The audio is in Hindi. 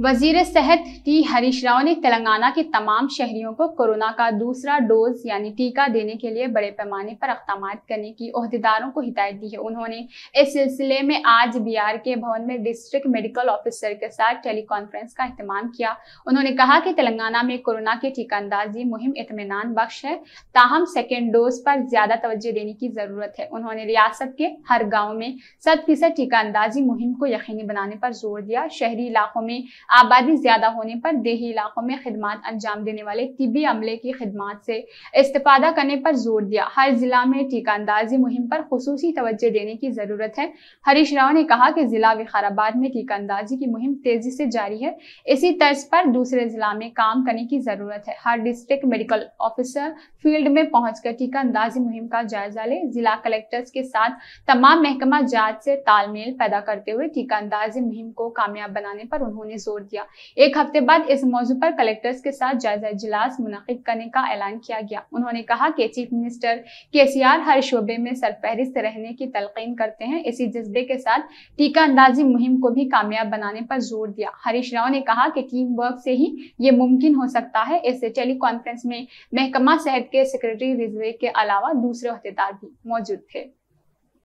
वजीर सेहत टी हरीश राव ने तेलंगाना के तमाम शहरियों को कोरोना का दूसरा डोज यानी टीका देने के लिए बड़े पैमाने पर अकदाम करने की अहदेदारों को हिदायत दी है उन्होंने इस सिलसिले में आज बिहार के भवन में डिस्ट्रिक्ट मेडिकल ऑफिसर के साथ टेली कॉन्फ्रेंस का अहतमाम किया उन्होंने कहा कि तेलंगाना में कोरोना की टीकांदाजी मुहिम इतमान बख्श है ताहम सेकेंड डोज पर ज्यादा तोज्जो देने की जरूरत है उन्होंने रियासत के हर गाँव में शत फीसद टीकांदाजी मुहिम को यकीनी बनाने पर जोर दिया शहरी इलाकों में आबादी ज्यादा होने पर देही इलाकों में खदमात अंजाम देने वाले तिबी अमले की खदमात से इस्तादा करने पर जोर दिया हर जिला में टीका अंदाजी मुहिम पर खसूस तवज्जो देने की जरूरत है हरीश राव ने कहा कि जिला विखाराबाद में टीका अंदाजी की मुहिम तेजी से जारी है इसी तर्ज पर दूसरे जिला में काम करने की जरूरत है हर डिस्ट्रिक्ट मेडिकल ऑफिसर फील्ड में पहुंचकर टीका अंदाजी मुहिम का जायजा ले जिला कलेक्टर्स के साथ तमाम महकमा जात से तालमेल पैदा करते हुए टीका अंदाजी मुहिम को कामयाब बनाने पर उन्होंने जोर छोड़ दिया एक हफ्ते बाद इस मौजूद पर कलेक्टर्स के साथ जायजा इजलास मुनद करने का ऐलान किया गया उन्होंने कहा कि चीफ मिनिस्टर केसीआर हर शोबे में सरफहरिस्त रहने की तलकीन करते हैं इसी जज्बे के साथ टीका अंदाजी मुहिम को भी कामयाब बनाने पर जोर दिया हरीश राव ने कहा कि टीम वर्क से ही ये मुमकिन हो सकता है इससे टेली कॉन्फ्रेंस में महकमा सेहत के सेक्रेटरी रिजवे के अलावा दूसरे अहदेदार भी मौजूद थे